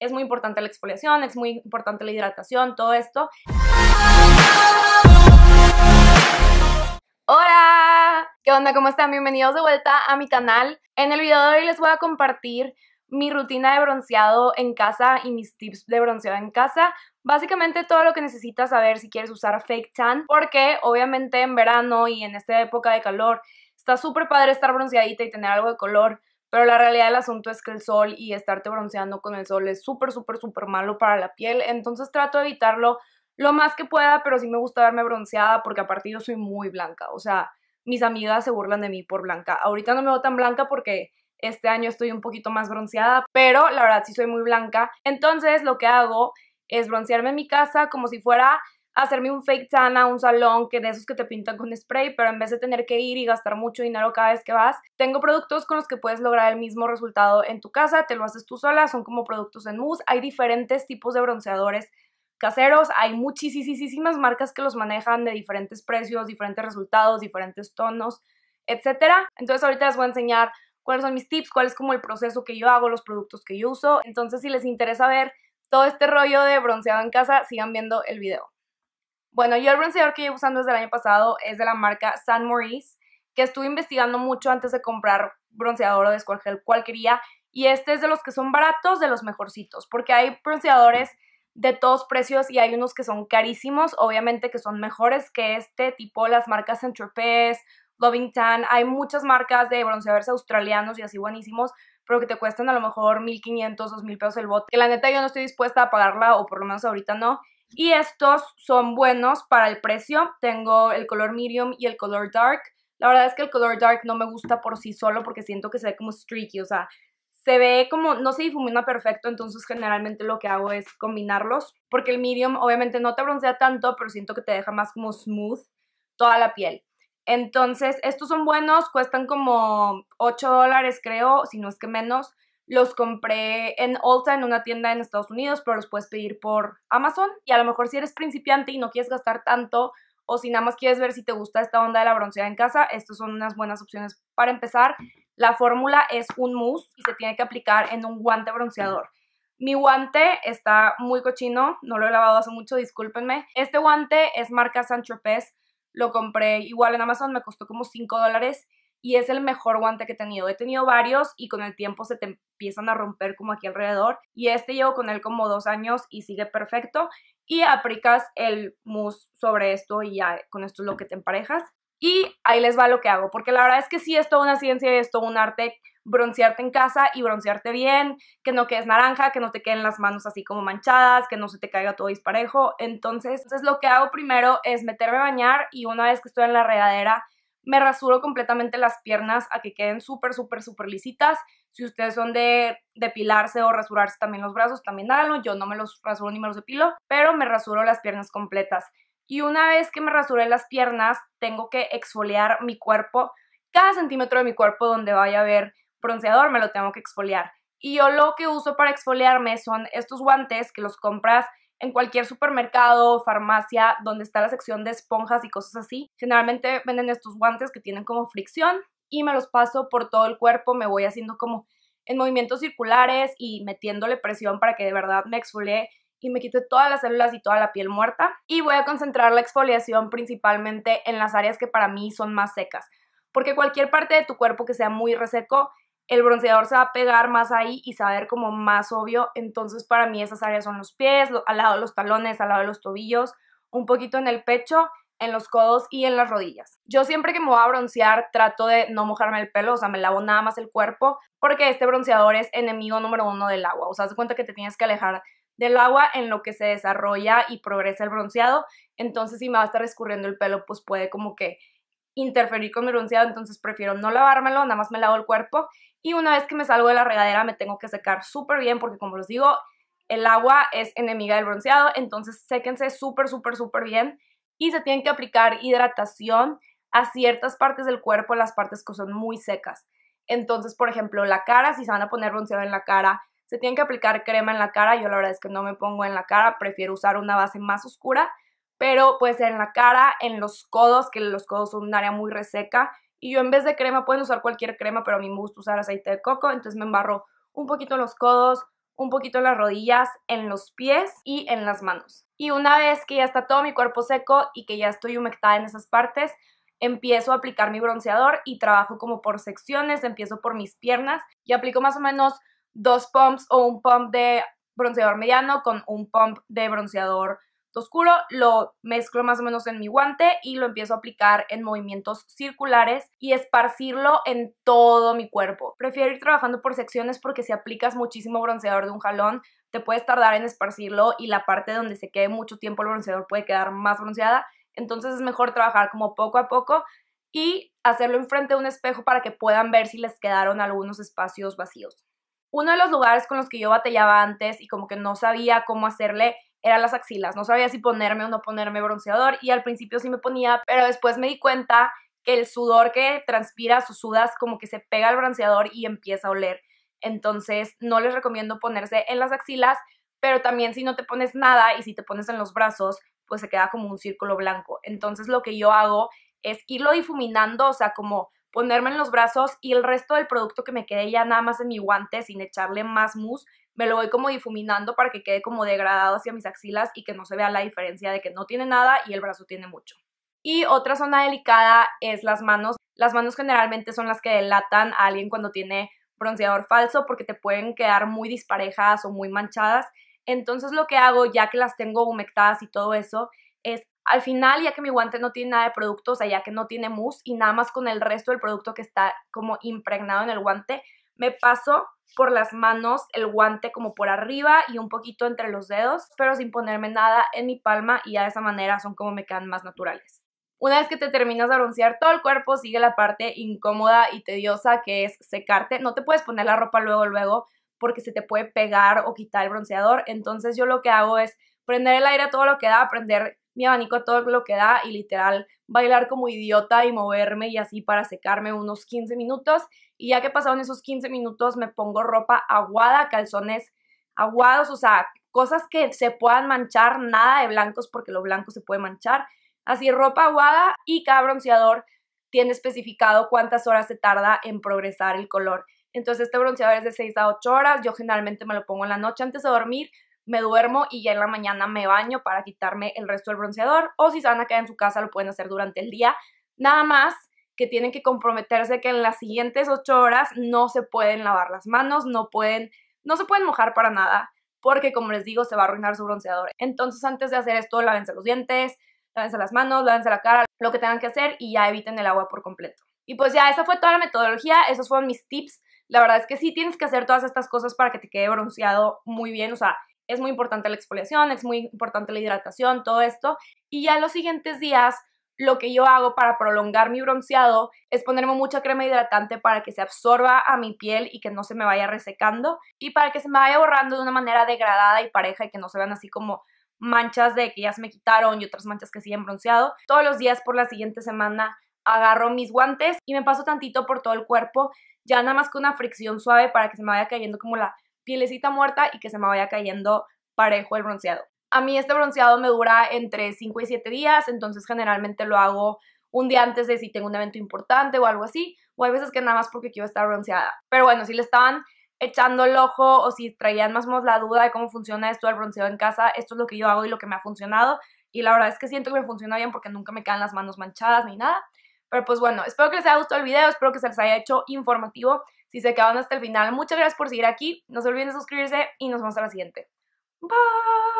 es muy importante la exfoliación, es muy importante la hidratación, todo esto. ¡Hola! ¿Qué onda? ¿Cómo están? Bienvenidos de vuelta a mi canal. En el video de hoy les voy a compartir mi rutina de bronceado en casa y mis tips de bronceado en casa. Básicamente todo lo que necesitas saber si quieres usar fake tan, porque obviamente en verano y en esta época de calor está súper padre estar bronceadita y tener algo de color, pero la realidad del asunto es que el sol y estarte bronceando con el sol es súper, súper, súper malo para la piel. Entonces trato de evitarlo lo más que pueda, pero sí me gusta darme bronceada porque aparte yo soy muy blanca. O sea, mis amigas se burlan de mí por blanca. Ahorita no me veo tan blanca porque este año estoy un poquito más bronceada, pero la verdad sí soy muy blanca. Entonces lo que hago es broncearme en mi casa como si fuera hacerme un fake tan a un salón que de esos que te pintan con spray, pero en vez de tener que ir y gastar mucho dinero cada vez que vas, tengo productos con los que puedes lograr el mismo resultado en tu casa, te lo haces tú sola, son como productos en mousse, hay diferentes tipos de bronceadores caseros, hay muchísimas marcas que los manejan de diferentes precios, diferentes resultados, diferentes tonos, etcétera. Entonces ahorita les voy a enseñar cuáles son mis tips, cuál es como el proceso que yo hago, los productos que yo uso. Entonces si les interesa ver todo este rollo de bronceado en casa, sigan viendo el video. Bueno, yo el bronceador que llevo usando desde el año pasado es de la marca San Maurice, que estuve investigando mucho antes de comprar bronceador o de escoger quería. Y este es de los que son baratos, de los mejorcitos, porque hay bronceadores de todos precios y hay unos que son carísimos, obviamente que son mejores que este, tipo las marcas Centropes, Loving Tan, hay muchas marcas de bronceadores australianos y así buenísimos, pero que te cuestan a lo mejor 1500, 2000 pesos el bote, que la neta yo no estoy dispuesta a pagarla o por lo menos ahorita no. Y estos son buenos para el precio. Tengo el color medium y el color dark. La verdad es que el color dark no me gusta por sí solo porque siento que se ve como streaky, o sea, se ve como, no se difumina perfecto, entonces generalmente lo que hago es combinarlos, porque el medium obviamente no te broncea tanto, pero siento que te deja más como smooth toda la piel. Entonces, estos son buenos, cuestan como 8 dólares creo, si no es que menos, los compré en Ulta, en una tienda en Estados Unidos, pero los puedes pedir por Amazon. Y a lo mejor si eres principiante y no quieres gastar tanto, o si nada más quieres ver si te gusta esta onda de la bronceada en casa, estas son unas buenas opciones para empezar. La fórmula es un mousse y se tiene que aplicar en un guante bronceador. Mi guante está muy cochino, no lo he lavado hace mucho, discúlpenme. Este guante es marca saint Tropez, lo compré igual en Amazon, me costó como 5 dólares y es el mejor guante que he tenido. He tenido varios y con el tiempo se te empiezan a romper como aquí alrededor y este llevo con él como dos años y sigue perfecto y aplicas el mousse sobre esto y ya con esto es lo que te emparejas. Y ahí les va lo que hago, porque la verdad es que sí es toda una ciencia y es todo un arte broncearte en casa y broncearte bien, que no quedes naranja, que no te queden las manos así como manchadas, que no se te caiga todo disparejo. Entonces, entonces lo que hago primero es meterme a bañar y una vez que estoy en la regadera me rasuro completamente las piernas a que queden súper, súper, súper lisitas. Si ustedes son de depilarse o rasurarse también los brazos, también háganlo. Yo no me los rasuro ni me los depilo, pero me rasuro las piernas completas. Y una vez que me rasuré las piernas, tengo que exfoliar mi cuerpo. Cada centímetro de mi cuerpo donde vaya a haber bronceador me lo tengo que exfoliar. Y yo lo que uso para exfoliarme son estos guantes que los compras en cualquier supermercado, farmacia, donde está la sección de esponjas y cosas así. Generalmente venden estos guantes que tienen como fricción y me los paso por todo el cuerpo, me voy haciendo como en movimientos circulares y metiéndole presión para que de verdad me exfolie y me quite todas las células y toda la piel muerta. Y voy a concentrar la exfoliación principalmente en las áreas que para mí son más secas, porque cualquier parte de tu cuerpo que sea muy reseco el bronceador se va a pegar más ahí y se va a ver como más obvio. Entonces para mí esas áreas son los pies, al lado de los talones, al lado de los tobillos, un poquito en el pecho, en los codos y en las rodillas. Yo siempre que me voy a broncear trato de no mojarme el pelo, o sea, me lavo nada más el cuerpo porque este bronceador es enemigo número uno del agua. O sea, haz cuenta que te tienes que alejar del agua en lo que se desarrolla y progresa el bronceado. Entonces si me va a estar escurriendo el pelo, pues puede como que interferir con mi bronceado, entonces prefiero no lavármelo, nada más me lavo el cuerpo y una vez que me salgo de la regadera me tengo que secar súper bien porque como les digo, el agua es enemiga del bronceado, entonces séquense súper, súper, súper bien y se tienen que aplicar hidratación a ciertas partes del cuerpo, las partes que son muy secas. Entonces, por ejemplo, la cara, si se van a poner bronceado en la cara, se tienen que aplicar crema en la cara. Yo la verdad es que no me pongo en la cara, prefiero usar una base más oscura, pero puede ser en la cara, en los codos, que los codos son un área muy reseca. Y yo en vez de crema, pueden usar cualquier crema, pero a mí me gusta usar aceite de coco, entonces me embarro un poquito en los codos, un poquito en las rodillas, en los pies y en las manos. Y una vez que ya está todo mi cuerpo seco y que ya estoy humectada en esas partes, empiezo a aplicar mi bronceador y trabajo como por secciones, empiezo por mis piernas y aplico más o menos dos pumps o un pump de bronceador mediano con un pump de bronceador oscuro, lo mezclo más o menos en mi guante y lo empiezo a aplicar en movimientos circulares y esparcirlo en todo mi cuerpo. Prefiero ir trabajando por secciones porque si aplicas muchísimo bronceador de un jalón, te puedes tardar en esparcirlo y la parte donde se quede mucho tiempo el bronceador puede quedar más bronceada. Entonces es mejor trabajar como poco a poco y hacerlo enfrente de un espejo para que puedan ver si les quedaron algunos espacios vacíos. Uno de los lugares con los que yo batallaba antes y como que no sabía cómo hacerle eran las axilas. No sabía si ponerme o no ponerme bronceador y al principio sí me ponía, pero después me di cuenta que el sudor que transpira, sus sudas como que se pega al bronceador y empieza a oler. Entonces no les recomiendo ponerse en las axilas, pero también si no te pones nada y si te pones en los brazos, pues se queda como un círculo blanco. Entonces lo que yo hago es irlo difuminando, o sea, como ponerme en los brazos y el resto del producto que me quede ya nada más en mi guante sin echarle más mousse, me lo voy como difuminando para que quede como degradado hacia mis axilas y que no se vea la diferencia de que no tiene nada y el brazo tiene mucho. Y otra zona delicada es las manos. Las manos generalmente son las que delatan a alguien cuando tiene bronceador falso porque te pueden quedar muy disparejas o muy manchadas. Entonces lo que hago, ya que las tengo humectadas y todo eso, es al final, ya que mi guante no tiene nada de producto, o sea, ya que no tiene mousse y nada más con el resto del producto que está como impregnado en el guante, me paso por las manos el guante como por arriba y un poquito entre los dedos, pero sin ponerme nada en mi palma y ya de esa manera son como me quedan más naturales. Una vez que te terminas de broncear todo el cuerpo, sigue la parte incómoda y tediosa que es secarte. No te puedes poner la ropa luego, luego, porque se te puede pegar o quitar el bronceador. Entonces yo lo que hago es prender el aire a todo lo que da, prender mi abanico a todo lo que da y literal bailar como idiota y moverme y así para secarme unos 15 minutos. Y ya que pasaron esos 15 minutos me pongo ropa aguada, calzones aguados, o sea, cosas que se puedan manchar, nada de blancos porque lo blanco se puede manchar. Así ropa aguada y cada bronceador tiene especificado cuántas horas se tarda en progresar el color. Entonces este bronceador es de 6 a 8 horas, yo generalmente me lo pongo en la noche antes de dormir me duermo y ya en la mañana me baño para quitarme el resto del bronceador. O si se van a quedar en su casa, lo pueden hacer durante el día. Nada más que tienen que comprometerse que en las siguientes ocho horas no se pueden lavar las manos, no pueden, no se pueden mojar para nada, porque como les digo, se va a arruinar su bronceador. Entonces, antes de hacer esto, lávense los dientes, lávense las manos, lávense la cara, lo que tengan que hacer y ya eviten el agua por completo. Y pues ya, esa fue toda la metodología, esos fueron mis tips. La verdad es que sí tienes que hacer todas estas cosas para que te quede bronceado muy bien, o sea, es muy importante la exfoliación, es muy importante la hidratación, todo esto. Y ya los siguientes días, lo que yo hago para prolongar mi bronceado es ponerme mucha crema hidratante para que se absorba a mi piel y que no se me vaya resecando y para que se me vaya borrando de una manera degradada y pareja y que no se vean así como manchas de que ya se me quitaron y otras manchas que siguen bronceado. Todos los días por la siguiente semana agarro mis guantes y me paso tantito por todo el cuerpo, ya nada más con una fricción suave para que se me vaya cayendo como la pielecita muerta y que se me vaya cayendo parejo el bronceado. A mí este bronceado me dura entre 5 y 7 días, entonces generalmente lo hago un día antes de si tengo un evento importante o algo así, o hay veces que nada más porque quiero estar bronceada. Pero bueno, si le estaban echando el ojo o si traían más o menos la duda de cómo funciona esto del bronceado en casa, esto es lo que yo hago y lo que me ha funcionado. Y la verdad es que siento que me funciona bien porque nunca me quedan las manos manchadas ni nada. Pero pues bueno, espero que les haya gustado el video, espero que se les haya hecho informativo si se acaban hasta el final. Muchas gracias por seguir aquí. No se olviden de suscribirse y nos vemos a la siguiente. Bye.